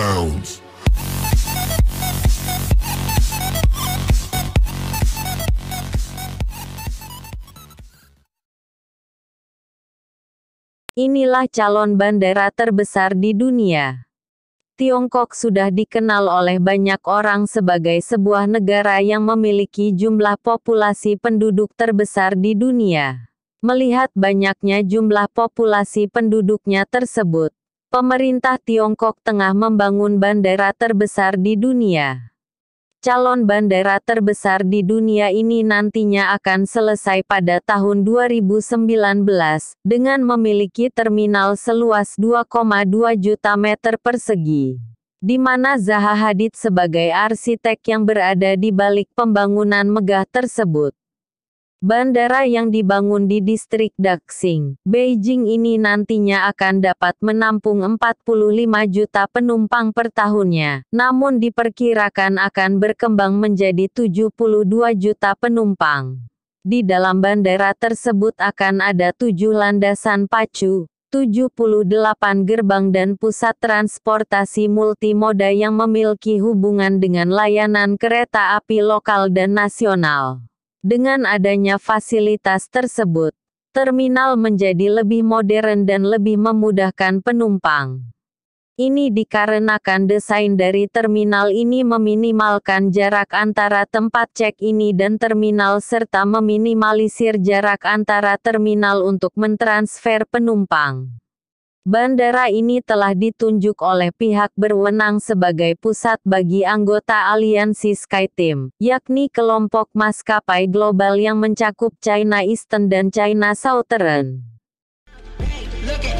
bounds. Inilah calon bandara terbesar di dunia. Tiongkok sudah dikenal oleh banyak orang sebagai sebuah negara yang memiliki jumlah populasi penduduk terbesar di dunia. Melihat banyaknya jumlah populasi penduduknya tersebut, pemerintah Tiongkok tengah membangun bandara terbesar di dunia. Calon bandara terbesar di dunia ini nantinya akan selesai pada tahun 2019 dengan memiliki terminal seluas 2,2 juta meter persegi di mana Zaha Hadid sebagai arsitek yang berada di balik pembangunan megah tersebut. Bandara yang dibangun di distrik Daxing, Beijing ini nantinya akan dapat menampung 45 juta penumpang per tahunnya, namun diperkirakan akan berkembang menjadi 72 juta penumpang. Di dalam bandara tersebut akan ada tujuh landasan pacu, 78 gerbang dan pusat transportasi multimoda yang memiliki hubungan dengan layanan kereta api lokal dan nasional. Dengan adanya fasilitas tersebut, terminal menjadi lebih modern dan lebih memudahkan penumpang. Ini dikarenakan desain dari terminal ini meminimalkan jarak antara tempat cek ini dan terminal serta meminimalisir jarak antara terminal untuk mentransfer penumpang. Bandara ini telah ditunjuk oleh pihak berwenang sebagai pusat bagi anggota aliansi SkyTeam, yakni kelompok maskapai global yang mencakup China Eastern dan China Southern. Hey,